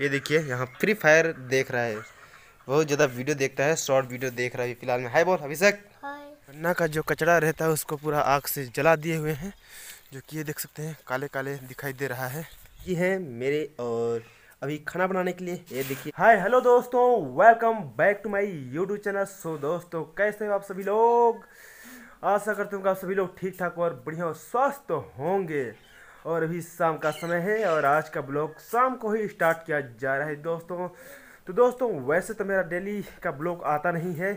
ये देखिए यहाँ फ्री फायर देख रहा है बहुत ज़्यादा वीडियो देखता है शॉर्ट वीडियो देख रहा है फिलहाल में हाई बोल अभिषेक गन्ना का जो कचरा रहता है उसको पूरा आग से जला दिए हुए हैं जो कि ये देख सकते हैं काले काले दिखाई दे रहा है ये है मेरे और अभी खाना बनाने के लिए ये देखिए हाय हेलो दोस्तों welcome back to my YouTube channel so दोस्तों कैसे हो आप सभी लोग आशा करता हूँ आप सभी लोग ठीक ठाक और बढ़िया और स्वस्थ होंगे और अभी शाम का समय है और आज का ब्लॉग शाम को ही स्टार्ट किया जा रहा है दोस्तों तो दोस्तों वैसे तो मेरा डेली का ब्लॉग आता नहीं है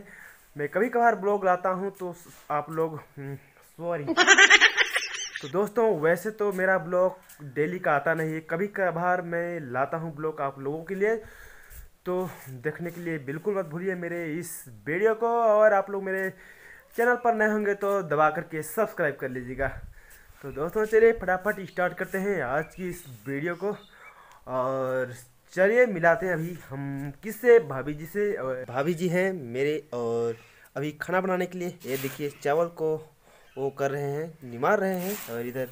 मैं कभी कभार ब्लॉग लाता हूँ तो आप लोग हम्म, सॉरी तो दोस्तों वैसे तो मेरा ब्लॉग डेली का आता नहीं है कभी कभार मैं लाता हूँ ब्लॉग आप लोगों के लिए तो देखने के लिए बिल्कुल मत भूलिए मेरे इस वीडियो को और आप लोग मेरे चैनल पर नए होंगे तो दबा करके सब्सक्राइब कर लीजिएगा तो दोस्तों चलिए फटाफट स्टार्ट करते हैं आज की इस वीडियो को और चलिए मिलाते हैं अभी हम किससे भाभी जी से भाभी जी हैं मेरे और अभी खाना बनाने के लिए ये देखिए चावल को वो कर रहे हैं निमार रहे हैं और इधर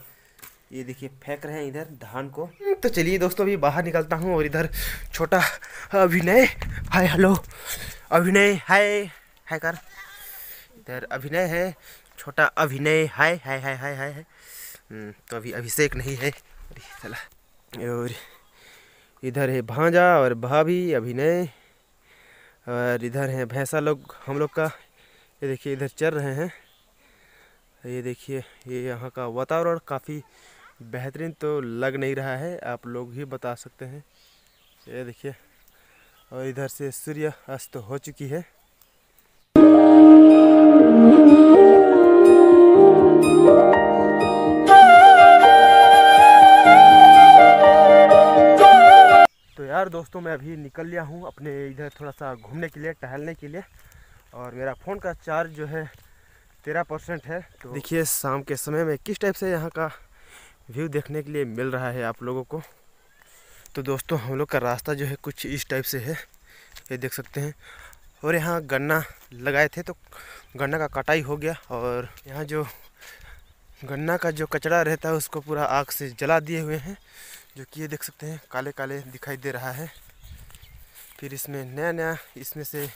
ये देखिए फेंक रहे हैं इधर धान को तो चलिए दोस्तों अभी बाहर निकलता हूँ और इधर छोटा अभिनय हाय हेलो अभिनय हाय हाय कर इधर अभिनय है छोटा अभिनय हाय हाय हाय हाय हाय हम्म, तो अभी अभिषेक नहीं है चला और इधर है भांजा और भाभी अभिनय और इधर है भैंसा लोग हम लोग का ये देखिए इधर चल रहे हैं ये देखिए ये यहाँ का वातावरण काफ़ी बेहतरीन तो लग नहीं रहा है आप लोग ही बता सकते हैं ये देखिए और इधर से सूर्य अस्त हो चुकी है नमस्कार दोस्तों मैं अभी निकल लिया हूँ अपने इधर थोड़ा सा घूमने के लिए टहलने के लिए और मेरा फ़ोन का चार्ज जो है तेरह परसेंट है तो देखिए शाम के समय में किस टाइप से यहाँ का व्यू देखने के लिए मिल रहा है आप लोगों को तो दोस्तों हम लोग का रास्ता जो है कुछ इस टाइप से है ये देख सकते हैं और यहाँ गन्ना लगाए थे तो गन्ना का कटाई हो गया और यहाँ जो गन्ना का जो कचरा रहता है उसको पूरा आग से जला दिए हुए हैं जो कि ये देख सकते हैं काले काले दिखाई दे रहा है फिर इसमें नया नया इसमें से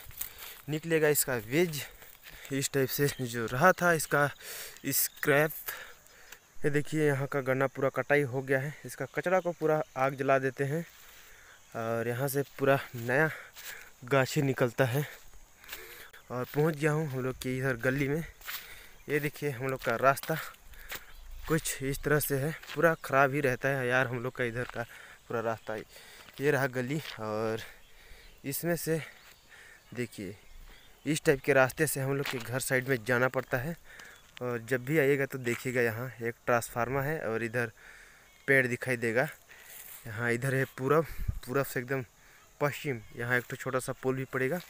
निकलेगा इसका वेज इस टाइप से जो रहा था इसका स्क्रैप ये देखिए यहाँ का गन्ना पूरा कटाई हो गया है इसका कचरा को पूरा आग जला देते हैं और यहाँ से पूरा नया गाछी निकलता है और पहुँच गया हूँ हम लोग की इधर गली में ये देखिए हम लोग का रास्ता कुछ इस तरह से है पूरा ख़राब ही रहता है यार हम लोग का इधर का पूरा रास्ता ये रहा गली और इसमें से देखिए इस टाइप के रास्ते से हम लोग के घर साइड में जाना पड़ता है और जब भी आइएगा तो देखिएगा यहाँ एक ट्रांसफार्मर है और इधर पेड़ दिखाई देगा यहाँ इधर है पूरब पूरब से एकदम पश्चिम यहाँ एक तो छोटा सा पुल भी पड़ेगा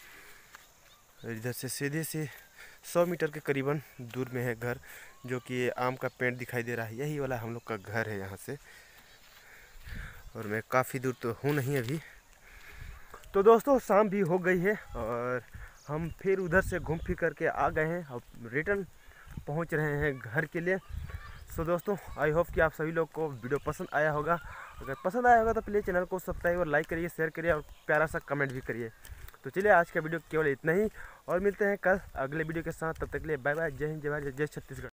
और इधर से सीधे से सौ मीटर के करीबन दूर में है घर जो कि ये आम का पेड़ दिखाई दे रहा है यही वाला हम लोग का घर है यहाँ से और मैं काफ़ी दूर तो हूँ नहीं अभी तो दोस्तों शाम भी हो गई है और हम फिर उधर से घूम फिर करके आ गए हैं अब रिटर्न पहुँच रहे हैं घर के लिए सो दोस्तों आई होप कि आप सभी लोग को वीडियो पसंद आया होगा अगर पसंद आया होगा तो प्लीज़ चैनल को सब्सक्राइब और लाइक करिए शेयर करिए और प्यारा सा कमेंट भी करिए तो चलिए आज का वीडियो केवल इतना ही और मिलते हैं कल अगले वीडियो के साथ तब तक के लिए बाय बाय जय हिंद जय भारत जय छत्तीसगढ़